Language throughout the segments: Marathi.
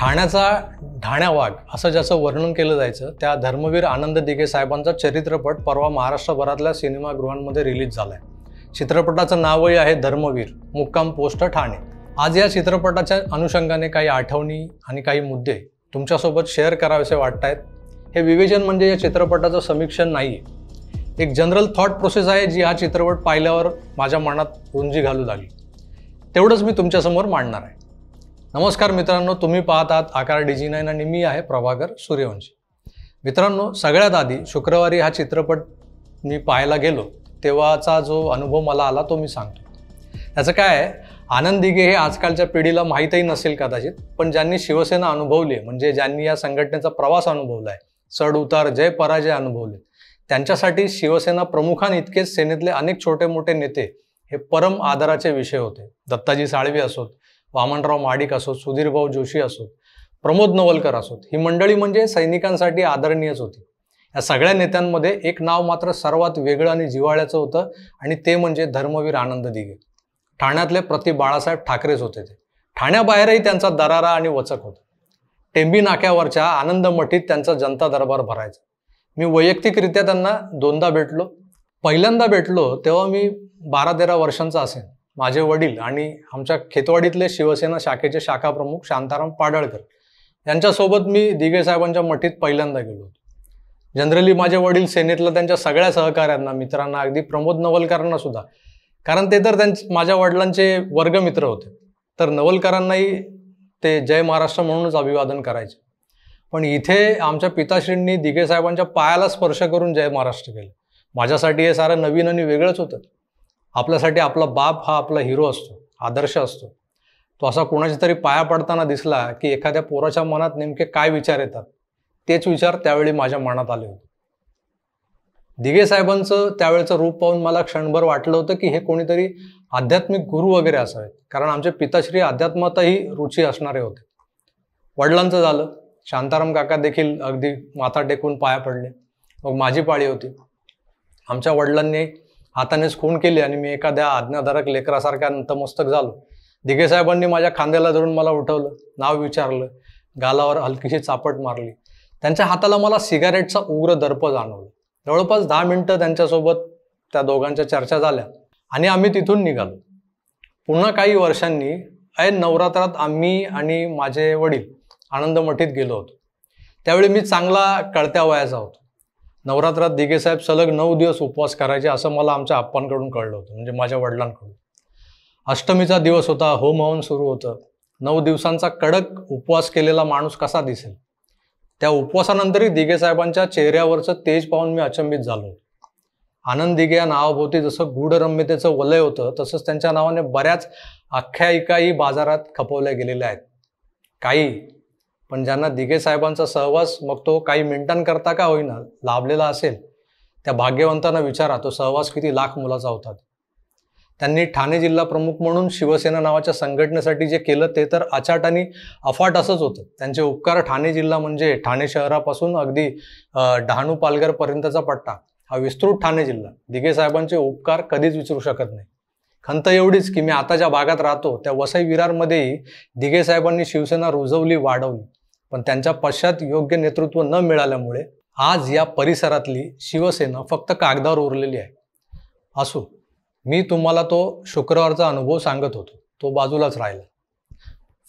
ठाण्याचा ढाण्यावाघ असं ज्याचं वर्णन केलं जायचं त्या धर्मवीर आनंद दिघे साहेबांचा चरित्रपट परवा महाराष्ट्रभरातल्या सिनेमागृहांमध्ये रिलीज झाला आहे चित्रपटाचं नावही आहे धर्मवीर मुक्काम पोस्ट ठाणे आज या चित्रपटाच्या अनुषंगाने काही आठवणी आणि काही मुद्दे तुमच्यासोबत शेअर करावेसे वाटत आहेत हे विवेचन म्हणजे या चित्रपटाचं समीक्षण नाही आहे एक जनरल थॉट प्रोसेस आहे जी हा चित्रपट पाहिल्यावर माझ्या मनात रुंजी घालू लागली तेवढंच मी तुमच्यासमोर मांडणार आहे नमस्कार मित्रांनो तुम्ही पाहत आहात आकार डिजी नाईन आणि मी आहे प्रभाकर सूर्यवंशी मित्रांनो सगळ्यात आधी शुक्रवारी हा चित्रपट मी पाहायला गेलो तेव्हाचा जो अनुभव मला आला तो मी सांगतो त्याचं काय आहे आनंद दिघे हे आजकालच्या पिढीला माहीतही नसेल कदाचित पण ज्यांनी शिवसेना अनुभवली म्हणजे ज्यांनी या संघटनेचा प्रवास अनुभवला आहे चढ उतार जय पराजय अनुभवले त्यांच्यासाठी शिवसेना प्रमुखांइतकेच सेनेतले अनेक छोटे मोठे नेते हे परम आदराचे विषय होते दत्ताजी साळवी असोत वामनराव माडिक असोत भाऊ जोशी असोत प्रमोद नवलकर असोत ही मंडळी म्हणजे सैनिकांसाठी आदरणीयच होती या सगळ्या नेत्यांमध्ये एक नाव मात्र सर्वात वेगळं आणि जिवाळ्याचं होतं आणि ते म्हणजे धर्मवीर आनंद दिघे ठाण्यातले प्रति बाळासाहेब ठाकरेच होते ते ठाण्याबाहेरही त्यांचा दरारा आणि वचक होता टेंबी नाक्यावरच्या आनंद मठीत त्यांचा जनता दरबार भरायचा मी वैयक्तिकरित्या त्यांना दोनदा भेटलो पहिल्यांदा भेटलो तेव्हा मी बारा तेरा वर्षांचा असेन माझे वडील आणि आमच्या खेतवाडीतले शिवसेना शाखेचे शाखाप्रमुख शांताराम पाडळकर यांच्यासोबत मी दिगेसाहेबांच्या साहेबांच्या मठीत पहिल्यांदा गेलो होतो जनरली माझे वडील सेनेतल्या त्यांच्या सगळ्या सहकाऱ्यांना मित्रांना अगदी प्रमोद नवलकरांना सुद्धा कारण ते तर त्यांचे माझ्या वडिलांचे वर्गमित्र होते तर नवलकरांनाही ते जय महाराष्ट्र म्हणूनच अभिवादन करायचे पण इथे आमच्या पिताश्रींनी दिगेसाहेबांच्या साहेबांच्या पायाला स्पर्श करून जय महाराष्ट्र केलं माझ्यासाठी हे सारं नवीन आणि वेगळंच होतं आपल्यासाठी आपला बाप हा आपला हिरो असतो आदर्श असतो तो असा कोणाच्या तरी पाया पडताना दिसला की एखाद्या पोराच्या मनात नेमके काय विचार येतात तेच विचार त्यावेळी माझ्या मनात आले होते दिघे साहेबांचं त्यावेळेचं रूप पाहून मला क्षणभर वाटलं होतं की हे कोणीतरी आध्यात्मिक गुरु वगैरे असावेत कारण आमचे पिताश्री अध्यात्मातही रुची असणारे होते वडिलांचं झालं शांताराम काका देखील अगदी माथा टेकून पाया पडले मग माझी पाळी होती आमच्या वडिलांनी हातानेच खून केली आणि मी एखाद्या आज्ञाधारक लेकरासारख्या नतमस्तक झालो दिघे माझ्या खांद्याला धरून मला उठवलं नाव विचारलं गालावर हलकीशी चापट मारली त्यांच्या हाताला मला सिगारेटचा उग्र दर्प जाणवलं जवळपास दहा मिनटं त्यांच्यासोबत त्या दोघांच्या चर्चा झाल्या आणि आम्ही तिथून निघालो पुन्हा काही वर्षांनी ऐन नवरात्रात आम्ही आणि माझे वडील आनंदमठीत गेलो होतो त्यावेळी मी चांगला कळत्या वयाचा होतो नवरात्रात दिगेसाहेब सलग नऊ दिवस उपवास करायचे असं मला आमच्या आप्पांकडून कळलं होतं म्हणजे माझ्या वडिलांकडून अष्टमीचा दिवस होता होम हवन सुरू होतं नऊ दिवसांचा कडक उपवास केलेला माणूस कसा दिसेल त्या उपवासानंतरही दिगेसाहेबांच्या चेहऱ्यावरचं तेज पाहून मी अचंबित झालो आनंद दिगे या नावाभोवती जसं गूढरम्यतेचं वलय होतं तसंच त्यांच्या नावाने बऱ्याच आख्यायिकाही बाजारात खपवल्या गेलेल्या आहेत काही पण ज्यांना दिघे साहेबांचा सहवास मग तो काही मिनिटांकरता का होईना लाभलेला असेल त्या भाग्यवंतांना विचारा तो सहवास किती लाख मुलाचा होता त्यांनी ठाणे जिल्हा प्रमुख म्हणून शिवसेना नावाच्या संघटनेसाठी जे केलं ते तर अचाट आणि अफाट असंच होतं त्यांचे उपकार ठाणे जिल्हा म्हणजे ठाणे शहरापासून अगदी डहाणू पालघर पर्यंतचा पट्टा हा विस्तृत ठाणे जिल्हा दिघे साहेबांचे उपकार कधीच विचारू शकत नाही खंत एवढीच की मी आता ज्या भागात राहतो त्या वसई विरारमध्येही दिघे साहेबांनी शिवसेना रुजवली वाढवली पण त्यांच्या पश्चात योग्य नेतृत्व न मिळाल्यामुळे आज या परिसरातली शिवसेना फक्त कागदावर उरलेली आहे असो मी तुम्हाला तो शुक्रवारचा अनुभव सांगत होतो तो बाजूलाच राहिला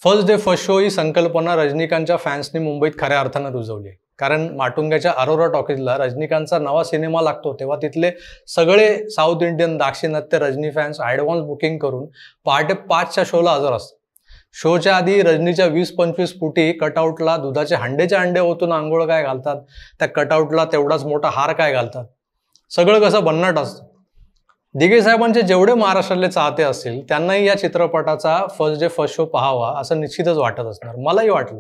फर्स्ट डे फर्स्ट शो ही संकल्पना रजनीकांतच्या फॅन्सनी मुंबईत खऱ्या अर्थानं रुजवली आहे कारण माटुंग्याच्या अरोरा टॉकीजला रजनीकांतचा नवा सिनेमा लागतो तेव्हा तिथले सगळे साऊथ इंडियन दाक्षिणात्य रजनी फॅन्स ॲडव्हान्स बुकिंग करून पहाटे पाचच्या शोला हजर असतात शोच्या आधी रजनीच्या वीस पंचवीस फुटी कटआउटला दुधाचे हंडेचे अंडे ओतून आंघोळ काय घालतात त्या कटआउटला तेवढाच मोठा हार काय घालतात सगळं कसं भन्नाट असतं दिगे साहेबांचे जेवढे महाराष्ट्रातले चाहते असतील त्यांनाही या चित्रपटाचा फर्स्ट डे फर्स्ट शो पहावा असं निश्चितच वाटत असणार मलाही वाटलं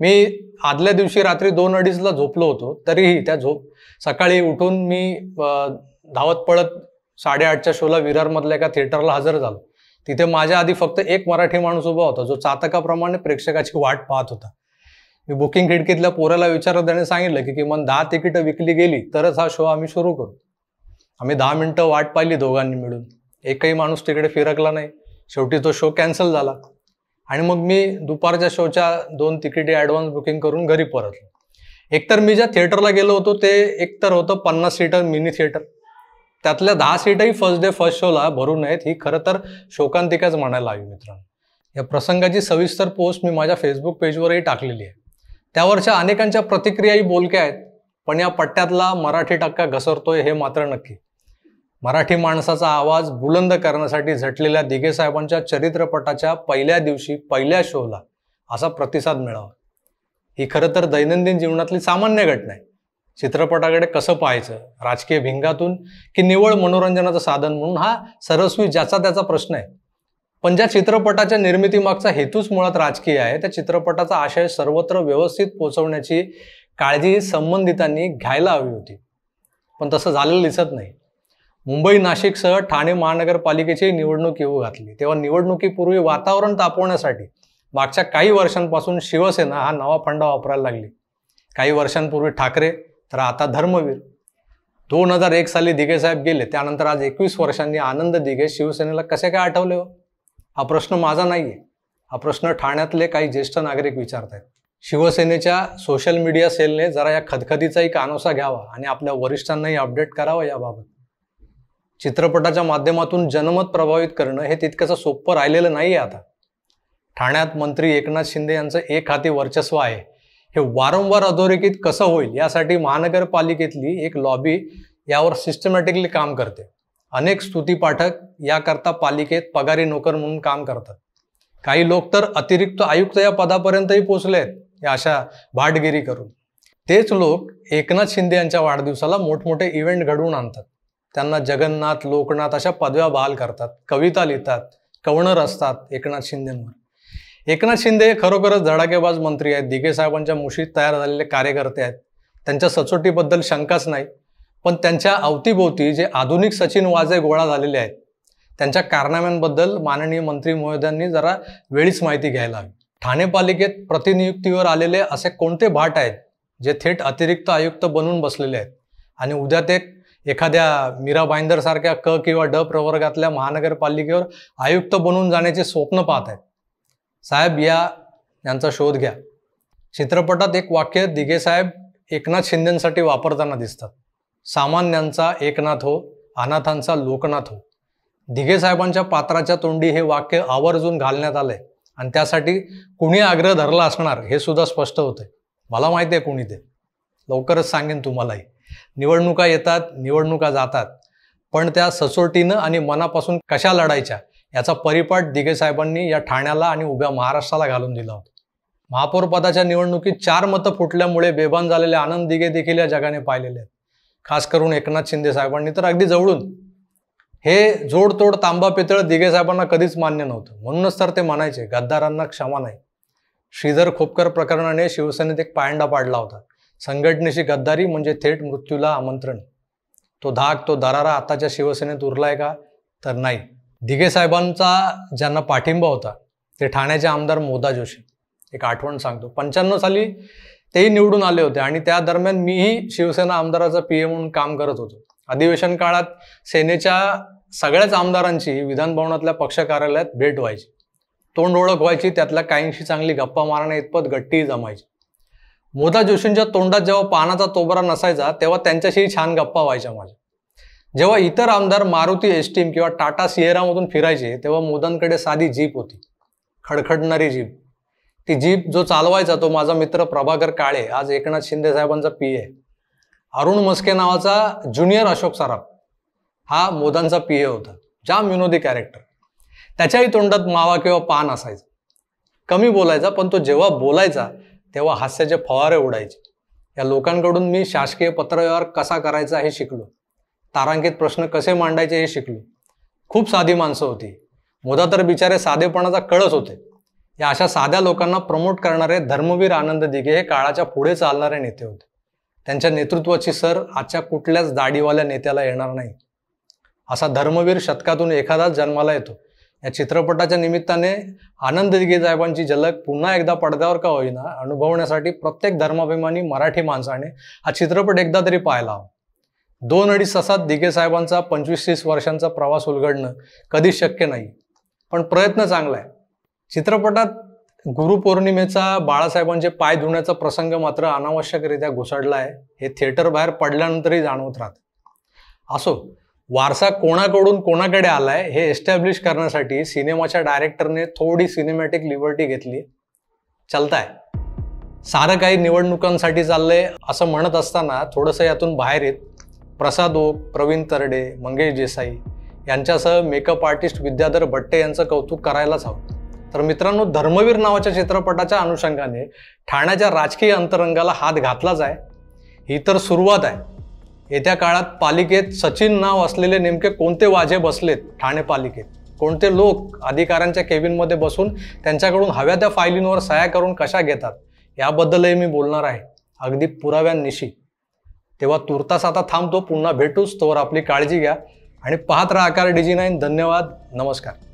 मी आदल्या दिवशी रात्री दोन अडीचला झोपलो होतो तरीही त्या झोप सकाळी उठून मी धावत पळत साडेआठच्या शोला विरारमधल्या एका थिएटरला हजर झालो तिथे माझ्या आधी फक्त एक मराठी माणूस उभा होता जो चातकाप्रमाणे प्रेक्षकाची वाट पाहत होता मी बुकिंग खिडकीतल्या पोराला विचारत त्याने सांगितलं की किमान दहा तिकीटं विकली गेली तरच हा शो आम्ही सुरू करू आम्ही दहा मिनटं वाट पाहिली दोघांनी मिळून एकही माणूस तिकडे फिरकला नाही शेवटी तो शो कॅन्सल झाला आणि मग मी दुपारच्या शोच्या दोन तिकिटे ॲडव्हान्स बुकिंग करून घरी परतलो एकतर मी ज्या थिएटरला गेलो होतो ते एकतर होतं पन्नास सीटर मिनी थिएटर त्यातल्या दहा सीटही फर्स्ट डे फर्स्ट शोला भरून आहेत ही खरं तर शोकांतिकाच म्हणायला हवी मित्रांनो या प्रसंगाची सविस्तर पोस्ट मी माझ्या फेसबुक पेजवरही टाकलेली आहे त्यावरच्या अनेकांच्या प्रतिक्रियाही बोलक्या आहेत पण या पट्ट्यातला मराठी टक्का घसरतोय हे मात्र नक्की मराठी माणसाचा आवाज बुलंद करण्यासाठी झटलेल्या दिघे साहेबांच्या चरित्रपटाच्या पहिल्या दिवशी पहिल्या शोला असा प्रतिसाद मिळावा ही खरं तर दैनंदिन जीवनातली सामान्य घटना आहे चित्रपटाकडे कसं पाहायचं राजकीय भिंगातून की निवळ मनोरंजनाचं साधन म्हणून हा सरस्वी ज्याचा त्याचा प्रश्न आहे पण ज्या चित्रपटाच्या निर्मितीमागचा हेतूच मुळात राजकीय आहे त्या चित्रपटाचा आशय सर्वत्र व्यवस्थित पोचवण्याची काळजी संबंधितांनी घ्यायला हवी होती पण तसं झालेलं दिसत नाही मुंबई नाशिकसह ठाणे महानगरपालिकेची निवडणूक येऊ घातली तेव्हा निवडणुकीपूर्वी वातावरण तापवण्यासाठी मागच्या काही वर्षांपासून शिवसेना हा नवा फंडा वापरायला लागली काही वर्षांपूर्वी ठाकरे तर आता धर्मवीर दोन हजार एक साली दिघे साहेब गेले त्यानंतर आज एकवीस वर्षांनी आनंद दिघे शिवसेनेला कसे काय आठवले हो हा प्रश्न माझा नाही आहे हा प्रश्न ठाण्यातले काही ज्येष्ठ नागरिक विचारत आहेत शिवसेनेच्या सोशल मीडिया सेलने जरा या खदखदीचाही कानोसा घ्यावा आणि आपल्या वरिष्ठांनाही अपडेट करावं याबाबत चित्रपटाच्या माध्यमातून जनमत प्रभावित करणं हे तितकंसं सोपं राहिलेलं नाही आहे आता ठाण्यात मंत्री एकनाथ शिंदे यांचं एक हाती वर्चस्व आहे हे वारंवार अधोरेखित कसं होईल यासाठी महानगरपालिकेतली एक लॉबी यावर सिस्टमॅटिकली काम करते अनेक स्तुतीपाठक याकरता पालिकेत पगारी नोकर म्हणून काम करतात काही लोक तर अतिरिक्त आयुक्त या पदापर्यंतही पोचले आहेत या अशा भाटगिरी करून तेच लोक एकनाथ शिंदे यांच्या वाढदिवसाला मोठमोठे इव्हेंट घडवून आणतात त्यांना जगन्नाथ लोकनाथ अशा पदव्या बहाल करतात कविता लिहितात कवणर असतात एकनाथ शिंदेंवर एकनाथ शिंदे हे खरोखरच धडाकेबाज मंत्री आहेत दिघे साहेबांच्या मुशीत तयार झालेले कार्यकर्ते आहेत त्यांच्या सचोटीबद्दल शंकाच नाही पण त्यांच्या अवतीभोवती जे आधुनिक सचिन वाजे गोळा झालेले आहेत त्यांच्या कारनाम्यांबद्दल माननीय मंत्री महोदयांनी जरा वेळीच माहिती घ्यायला हवी ठाणे पालिकेत प्रतिनियुक्तीवर आलेले असे कोणते भाट आहेत जे थेट अतिरिक्त आयुक्त बनून बसलेले आहेत आणि उद्या ते एखाद्या मीरा सारख्या क किंवा ड प्रवर्गातल्या महानगरपालिकेवर आयुक्त बनून जाण्याचे स्वप्न पाहत आहेत साहेब या यांचा शोध घ्या चित्रपटात एक वाक्य दिगेसाहेब एकनाथ शिंदेसाठी वापरताना दिसतात सामान्यांचा एकनाथ हो अनाथांचा लोकनाथ हो साहेबांच्या पात्राच्या तोंडी हे वाक्य आवर्जून घालण्यात आले आणि त्यासाठी कुणी आग्रह धरला असणार हे सुद्धा स्पष्ट होते मला माहिती आहे कुणी ते लवकरच सांगेन तुम्हालाही निवडणुका येतात निवडणुका जातात पण त्या ससोटीनं आणि मनापासून कशा लढायच्या याचा परिपाठ दिगे साहेबांनी या ठाण्याला आणि उभ्या महाराष्ट्राला घालून दिला होता महापौर पदाच्या निवडणुकीत चार मतं फुटल्यामुळे बेभान झालेले आनंद दिघे देखील या जगाने पाहिलेले आहेत खास करून एकनाथ शिंदे साहेबांनी तर अगदी जवळून हे जोडतोड तांबा पितळ दिगे साहेबांना कधीच मान्य नव्हतं म्हणूनच तर ते म्हणायचे गद्दारांना क्षमा नाही श्रीधर खोपकर प्रकरणाने शिवसेनेत एक पायंडा पाडला होता संघटनेशी गद्दारी म्हणजे थेट मृत्यूला आमंत्रण तो धाक तो दरारा आताच्या शिवसेनेत उरलाय का तर नाही दिघे साहेबांचा ज्यांना पाठिंबा होता ते ठाण्याचे आमदार मोदा जोशी एक आठवण सांगतो पंच्याण्णव साली तेही निवडून आले होते आणि त्या दरम्यान मीही शिवसेना आमदाराचा पी एम म्हणून काम करत होतो अधिवेशन काळात सेनेच्या सगळ्याच आमदारांची विधानभवनातल्या पक्ष कार्यालयात भेट व्हायची तोंड ओळख व्हायची त्यातल्या काहींशी चांगली गप्पा मारण्या इतपत गट्टीही जमायची मोदा जोशींच्या तोंडात जेव्हा पानाचा तोबरा नसायचा तेव्हा त्यांच्याशीही छान गप्पा व्हायच्या माझ्या जेव्हा इतर आमदार मारुती एस टीम किंवा टाटा सिएरामधून फिरायचे तेव्हा मोदांकडे साधी जीप होती खडखडणारी जीप ती जीप जो चालवायचा तो माझा मित्र प्रभाकर काळे आज एकनाथ शिंदे साहेबांचा पी ए अरुण मस्के नावाचा ज्युनियर अशोक सराफ हा मोदांचा पी होता जाम विनोदी कॅरेक्टर त्याच्याही तोंडात मावा किंवा पान असायचा कमी बोलायचा पण तो जेव्हा बोलायचा तेव्हा हास्याचे फवारे उडायचे या लोकांकडून मी शासकीय पत्रव्यवहार कसा करायचा हे शिकलो तारांकित प्रश्न कसे मांडायचे हे शिकलो खूप साधी माणसं होती मोदा तर बिचारे साधेपणाचा कळस होते या अशा साध्या लोकांना प्रमोट करणारे धर्मवीर आनंद दिघे हे काळाच्या पुढे चालणारे नेते होते त्यांच्या नेतृत्वाची सर आजच्या कुठल्याच दाढीवाल्या नेत्याला येणार नाही असा धर्मवीर शतकातून एखादाच जन्माला येतो या चित्रपटाच्या निमित्ताने आनंद दिघे साहेबांची झलक पुन्हा एकदा पडद्यावर का होईना अनुभवण्यासाठी प्रत्येक धर्माभिमानी मराठी माणसाने हा चित्रपट एकदा तरी पाहायला हवा दोन अडीच तासात दिगे साहेबांचा पंचवीस तीस वर्षांचा प्रवास उलगडणं कधीच शक्य नाही पण प्रयत्न चांगला आहे चित्रपटात गुरुपौर्णिमेचा बाळासाहेबांचे पाय धुण्याचा प्रसंग मात्र अनावश्यकरित्या घुसडला आहे हे थिएटर बाहेर पडल्यानंतरही जाणवत राहतं असो वारसा कोणाकडून कोणाकडे आलाय हे एस्टॅब्लिश करण्यासाठी सिनेमाच्या डायरेक्टरने थोडी सिनेमॅटिक लिबर्टी घेतली चलताय सारं काही निवडणुकांसाठी चाललंय असं म्हणत असताना थोडंसं यातून बाहेर येत प्रसाद ओक प्रवीण तरडे मंगेश देसाई यांच्यासह मेकअप आर्टिस्ट विद्याधर भट्टे यांचं कौतुक करायलाच हवं तर मित्रांनो धर्मवीर नावाच्या चित्रपटाच्या अनुषंगाने ठाण्याच्या राजकीय अंतरंगाला हात घातलाच आहे ही तर सुरुवात आहे येत्या काळात पालिकेत सचिन नाव असलेले नेमके कोणते वाजे बसलेत ठाणे पालिकेत कोणते लोक अधिकाऱ्यांच्या केबिनमध्ये बसून त्यांच्याकडून हव्या त्या फायलींवर सह्या करून कशा घेतात याबद्दलही मी बोलणार आहे अगदी पुराव्यांनिशी तेव्हा तुर्तास आता थांबतो पुन्हा भेटूच तोवर आपली काळजी घ्या आणि पाहत राहा आकार डी जी नाईन धन्यवाद नमस्कार